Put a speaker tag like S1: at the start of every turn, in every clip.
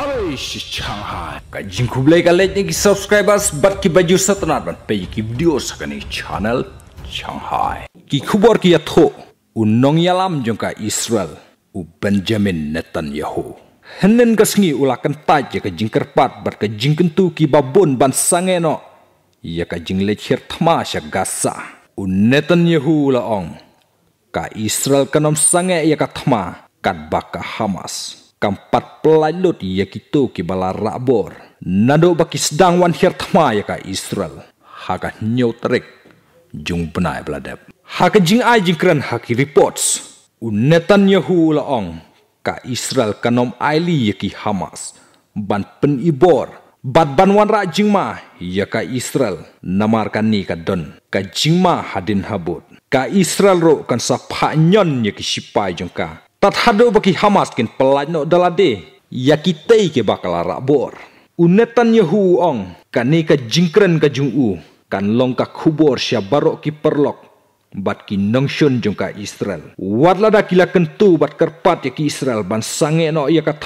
S1: Aish Changhai Kajin kublai ka lejne ki subscribers Bat ki baju satanar ban Peji ki video sakani channel Changhai Ki khubar ki yatho U nong yalam jongka Israel U Benjamin Netanyahu Henen ka sengi ula kentaj Ya kajin kerpat Bat kajin kentu ki babon ban sangeno Ya kajin lecher tamasya gasa U Netanyahu ula ong Israel kanom sange Ya ka tamah Kat baka Hamas kampat pelalut ya gitu kibala rabor. Nando baki sedang wan hirtma ya ka Israel. Haka nyotrek jung benai beladap. Haka jing ajing keren haki reports. Unetan Yahu laong ka Israel kanom aili ya ki Hamas. Ban penibor. Bat wan rajing ma ya ka Israel namarkan ni ka don. Ka jing ma hadin habut. Ka Israel ro kan nyon ya ki sipai ka Tat hado bagi Hamas kin pelanyo dalade yakitei ke bakal rabor. Unetan Yahu ong kane ka jingkren ka jungu kan long ka kubor sya barok ki perlok bat ki nongshon jong ka Israel. Wadlada kila kentu bat kerpat ya ki Israel ban sange no ia ka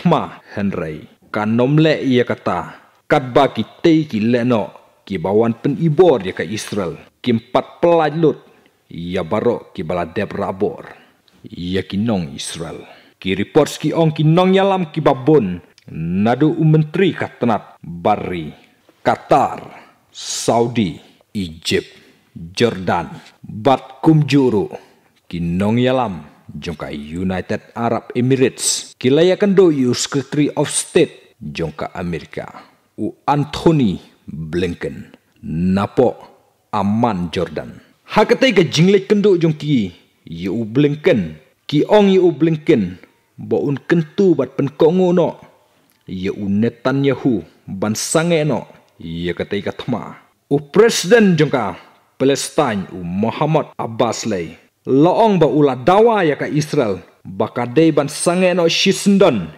S1: Henry. Kan nomle ia kata kat baki tei ki leno ki bawan pen ibor ya ka Israel. Kim pat pelan lut ia ya barok ki baladeb rabor yakinong Israel. Ki reports ki ong kinong yalam ki babon nadu umentri katnat Bari, Qatar, Saudi, Egypt, Jordan, Bat Kumjuru, kinong yalam jongka United Arab Emirates, kilayakan doyu Secretary of State jongka Amerika, U Anthony Blinken, Napo Aman Jordan. Hakatai ke jinglek kendo jongki ye ublinken ki ong ye ublinken bo un kentu bat penkongu no ye unetan yahu ban sange no ye katai katma u presiden jongka Palestine u Muhammad Abbas lay Loong ba ula dawa ya ka Israel bakadei ban sange no shisndon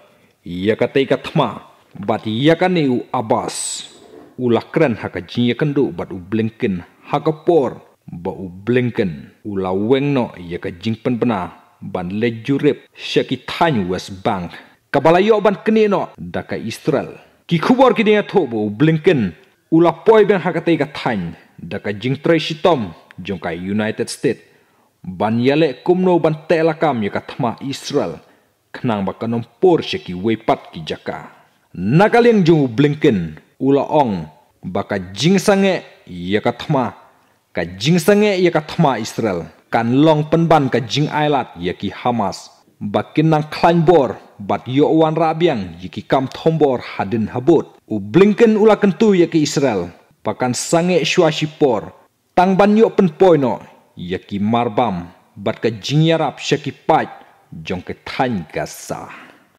S1: ye katai katma bat yakani u Abbas ula kren haka jinya kendu bat u blinken haka Bau blinken u la no ye ka pen pena ban le jurep shaki tanyu wes bank kabala yo ban da ka israel ki khubor ki dia tho bau blinken u la poi ben hakate ka tany ka jing tre shitom ka united state ban yale kumno ban telakam ye ka thma israel knang ba kanom por shaki wepat ki jaka nakaling jung blinken ula ong baka jing sange ye ka thma ka jing sange ye ka thma israel kan long penban ka jing ailat ye ki hamas bakin nang klan bor bat yo wan rabiang ye ki kam thombor hadin habut u blinken ula kentu ye ki israel pakan sange shua shipor tang ban yo pen poino ki marbam bat ka jing yarap shaki pat jong ke thain ka